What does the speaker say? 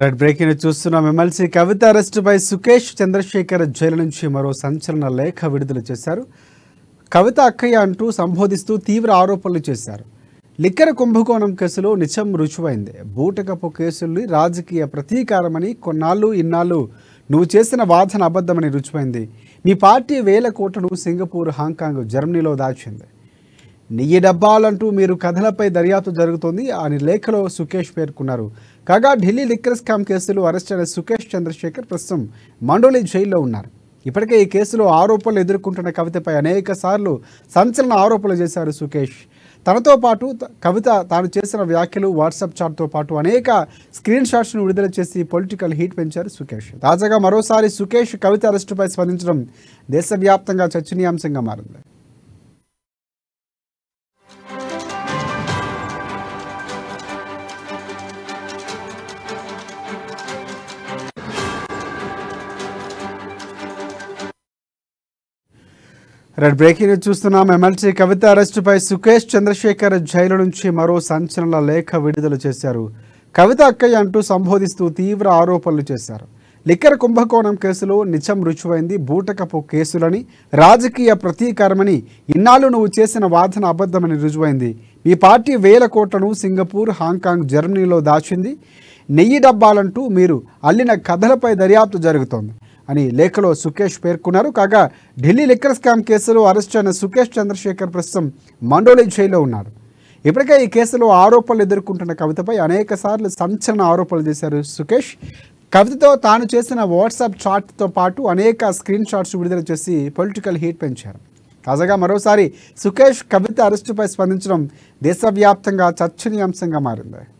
red breaking చూస్తున్నాం MLC Kavitha అరెస్టుపై Sukesh Chandrasekhar jail నుంచి మరో సంచలన లేఖ విడుదల చేశారు కవిత అక్కయ్య అంటూ సంబోధిస్తూ తీవ్ర ఆరోపణలు చేశారు లిక్కర కుంభకోణం కేసులో నిజం రుచువైంది బూటకపు కేసుల్ని రాజకీయ ప్రతీకారమని కొన్నాళ్ళు ఇన్నాళ్ళు నువ్వు చేసిన వాదన అబద్ధమని రుచువైంది మీ పార్టీ వేల కోట్లను సింగపూర్ హాంకాంగ్ జర్మనీలో దాచింది నెయ్యి డబ్బాలంటూ మీరు కథలపై దర్యాప్తు జరుగుతోంది అని లేఖలో సుకేష్ పేర్కొన్నారు కాగా ఢిల్లీ లిక్కర్ స్కామ్ కేసులో అరెస్ట్ అయిన సుకేష్ చంద్రశేఖర్ ప్రస్తుతం మండోలి జైల్లో ఉన్నారు ఇప్పటికే ఈ కేసులో ఆరోపణలు ఎదుర్కొంటున్న కవితపై అనేక సార్లు సంచలన ఆరోపణలు చేశారు సుకేష్ తనతో పాటు కవిత తాను చేసిన వ్యాఖ్యలు వాట్సాప్ చాట్తో పాటు అనేక స్క్రీన్ షాట్స్ను విడుదల చేసి పొలిటికల్ హీట్ పెంచారు సుకేష్ తాజాగా మరోసారి సుకేష్ కవిత అరెస్టుపై స్పందించడం దేశవ్యాప్తంగా చర్చనీయాంశంగా మారింది రెడ్ బ్రేకింగ్ చూస్తున్నాం ఎమ్మెల్సీ కవిత అరెస్టుపై సుకేష్ చంద్రశేఖర్ జైలు నుంచి మరో సంచలన లేఖ విడుదల చేశారు కవిత అక్కయ్య అంటూ సంబోధిస్తూ తీవ్ర ఆరోపణలు చేశారు లిక్కర్ కుంభకోణం కేసులో నిజం రుచువైంది బూటకపు కేసులని రాజకీయ ప్రతీకారమని ఇన్నాళ్ళు నువ్వు చేసిన వాదన అబద్ధమని రుజువైంది మీ పార్టీ వేల కోట్లను సింగపూర్ హాంకాంగ్ జర్మనీలో దాచింది నెయ్యి డబ్బాలంటూ మీరు అల్లిన కథలపై దర్యాప్తు జరుగుతోంది అని లేఖలో సుకేష్ పేర్కొన్నారు కాగా ఢిల్లీ లిక్కర్ స్కామ్ కేసులో అరెస్ట్ అయిన సుకేష్ చంద్రశేఖర్ ప్రస్తుతం మండోలి జైల్లో ఉన్నారు ఇప్పటికే ఈ కేసులో ఆరోపణలు ఎదుర్కొంటున్న కవితపై అనేక సార్లు సంచలన ఆరోపణలు చేశారు సుకేష్ కవితతో తాను చేసిన వాట్సాప్ చాట్తో పాటు అనేక స్క్రీన్ షాట్స్ విడుదల చేసి పొలిటికల్ హీట్ పెంచారు తాజాగా మరోసారి సుకేష్ కవిత అరెస్టుపై స్పందించడం దేశవ్యాప్తంగా చర్చనీయాంశంగా మారింది